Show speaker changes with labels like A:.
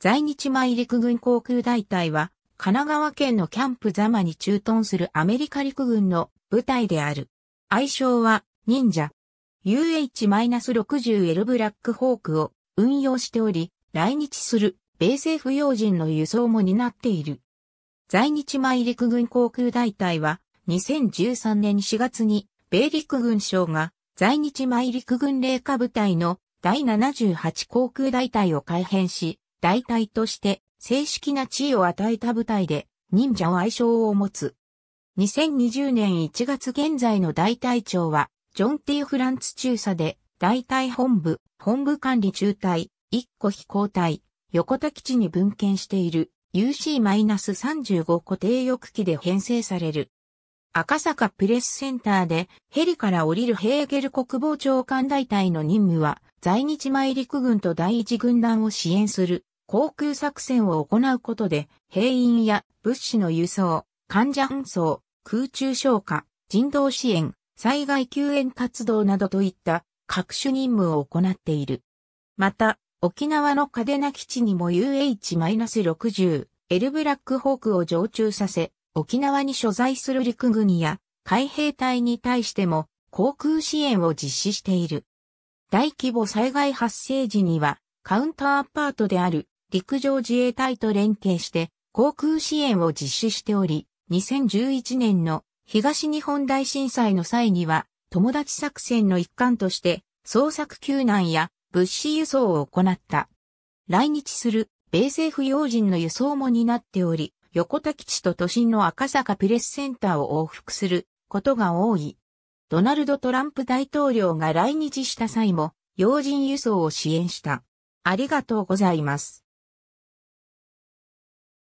A: 在日米陸軍航空大隊は、神奈川県のキャンプザマに駐屯するアメリカ陸軍の部隊である。愛称は、忍者。UH-60L ブラックホークを運用しており、来日する米政府要人の輸送も担っている。在日米陸軍航空大隊は、2013年4月に、米陸軍省が在日米陸軍霊下部隊の第78航空大隊を改編し、大隊として正式な地位を与えた部隊で忍者を愛称を持つ。2020年1月現在の大隊長は、ジョン・ティ・フランツ中佐で、大隊本部、本部管理中隊、一個飛行隊、横田基地に分権している UC-35 固定翼機で編成される。赤坂プレスセンターでヘリから降りるヘーゲル国防長官大隊の任務は在日米陸軍と第一軍団を支援する航空作戦を行うことで、兵員や物資の輸送、患者搬送、空中消火、人道支援、災害救援活動などといった各種任務を行っている。また、沖縄の嘉手納基地にも UH-60、L ブラックホークを常駐させ、沖縄に所在する陸軍や海兵隊に対しても航空支援を実施している。大規模災害発生時には、カウンターパートである陸上自衛隊と連携して航空支援を実施しており、2011年の東日本大震災の際には、友達作戦の一環として捜索救難や物資輸送を行った。来日する米政府要人の輸送も担っており、横田基地と都心の赤坂プレスセンターを往復することが多い。ドナルド・トランプ大統領が来日した際も、要人輸送を支援した。ありがとう
B: ございます。